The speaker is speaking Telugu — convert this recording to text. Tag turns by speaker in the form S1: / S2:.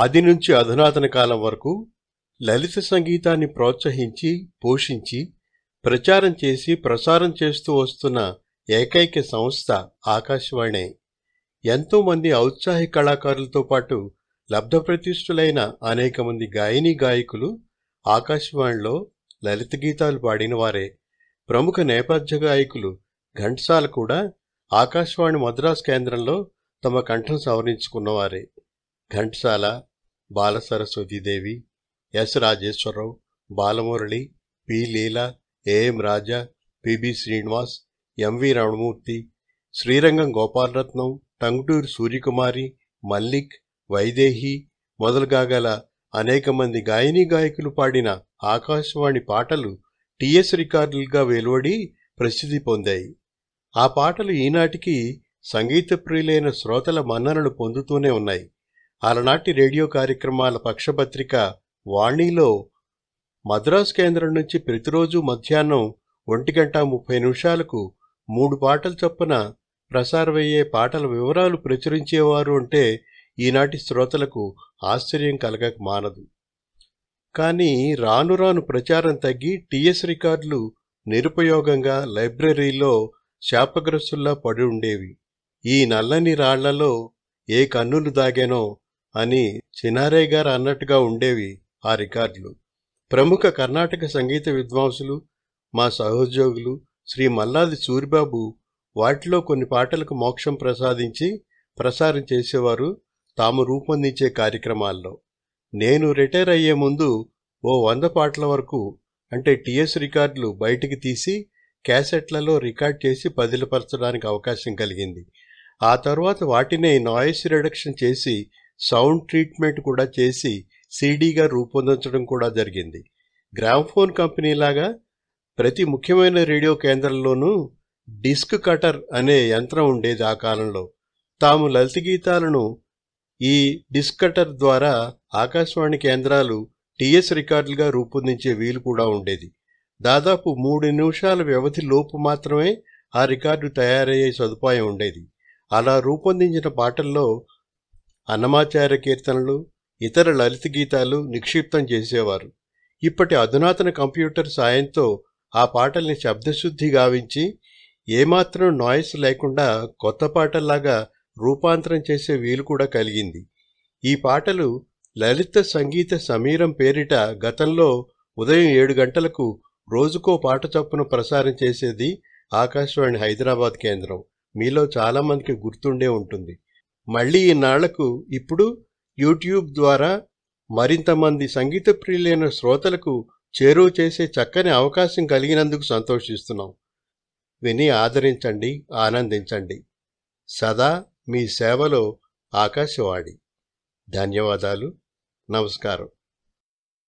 S1: ఆది నుంచి అధునాతన కాలం వరకు లలిత సంగీతాన్ని ప్రోత్సహించి పోషించి ప్రచారం చేసి ప్రసారం చేస్తూ వస్తున్న ఏకైక సంస్థ ఆకాశవాణి ఎంతోమంది ఔత్సాహిక కళాకారులతో పాటు లబ్ధప్రతిష్ఠులైన అనేక మంది గాయని గాయకులు ఆకాశవాణిలో లలిత గీతాలు పాడిన వారే ప్రముఖ నేపథ్య గాయకులు ఘంటసాల కూడా ఆకాశవాణి మద్రాస్ కేంద్రంలో తమ కంఠం సవరించుకున్నవారే Bala Balasaraswathidevi S Rajeswararao Balamurali P Leela AM Raja PB Srinivas MV Ramanamurthy Srirangam Gopalaratnam Tanguturu Suryakumari Mallik Vaidehi మొదలుగా గల అనేక మంది గాయని గాయకులు పాడిన ఆకాశవాణి పాటలు టిఎస్ రికార్డులుగా వెలువడి ప్రసిద్ధి పొందాయి ఆ పాటలు ఈనాటికి సంగీత ప్రియులైన శ్రోతల మన్ననలు పొందుతూనే ఉన్నాయి ఆలనాటి రేడియో కార్యక్రమాల పక్షపత్రిక వాణిలో మద్రాసు కేంద్రం నుంచి ప్రతిరోజు మధ్యాహ్నం ఒంటి గంట ముప్పై నిమిషాలకు మూడు పాటల చొప్పున ప్రసారమయ్యే పాటల వివరాలు ప్రచురించేవారు అంటే ఈనాటి శ్రోతలకు ఆశ్చర్యం కలగక మానదు కానీ రాను రాను ప్రచారం తగ్గి టీఎస్ రికార్డులు నిరుపయోగంగా లైబ్రరీలో శాపగ్రస్తుల్లా పడి ఉండేవి ఈ నల్లని రాళ్లలో ఏ కన్నులు దాగానో అని చినారే గారు అన్నట్టుగా ఉండేవి ఆ రికార్డులు ప్రముఖ కర్ణాటక సంగీత విద్వాంసులు మా సహోద్యోగులు శ్రీ మల్లాది సూరిబాబు వాటిలో కొన్ని పాటలకు మోక్షం ప్రసాదించి ప్రసారం చేసేవారు తాము రూపొందించే కార్యక్రమాల్లో నేను రిటైర్ అయ్యే ముందు ఓ వంద పాటల వరకు అంటే టిఎస్ రికార్డులు బయటికి తీసి క్యాసెట్లలో రికార్డ్ చేసి బదిలపరచడానికి అవకాశం కలిగింది ఆ తర్వాత వాటినే నాయిస్ రిడక్షన్ చేసి సౌండ్ ట్రీట్మెంట్ కూడా చేసి సీడీగా రూపొందించడం కూడా జరిగింది గ్రామ్ఫోన్ కంపెనీలాగా ప్రతి ముఖ్యమైన రేడియో కేంద్రంలోనూ డిస్క్ కటర్ అనే యంత్రం ఉండేది ఆ కాలంలో తాము లలిత గీతాలను ఈ డిస్క్ కటర్ ద్వారా ఆకాశవాణి కేంద్రాలు టీఎస్ రికార్డులుగా రూపొందించే వీలు కూడా ఉండేది దాదాపు మూడు నిమిషాల వ్యవధి లోపు మాత్రమే ఆ రికార్డు తయారయ్యే సదుపాయం ఉండేది అలా రూపొందించిన పాటల్లో అన్నమాచార్య కీర్తనలు ఇతర లలిత గీతాలు నిక్షిప్తం చేసేవారు ఇప్పటి అధునాతన కంప్యూటర్ సాయంతో ఆ పాటల్ని శబ్దశుద్ధి గావించి ఏమాత్రం నాయిస్ లేకుండా కొత్త పాటల్లాగా రూపాంతరం చేసే వీలు కూడా కలిగింది ఈ పాటలు లలిత సంగీత సమీరం పేరిట గతంలో ఉదయం ఏడు గంటలకు రోజుకో పాట చొప్పున ప్రసారం చేసేది ఆకాశవాణి హైదరాబాద్ కేంద్రం మీలో చాలామందికి గుర్తుండే ఉంటుంది మళ్ళీ ఈనాళ్లకు ఇప్పుడు యూట్యూబ్ ద్వారా మరింతమంది సంగీత ప్రియులైన శ్రోతలకు చేరువ చేసే చక్కని అవకాశం కలిగినందుకు సంతోషిస్తున్నాం విని ఆదరించండి ఆనందించండి సదా మీ సేవలో ఆకాశవాణి ధన్యవాదాలు నమస్కారం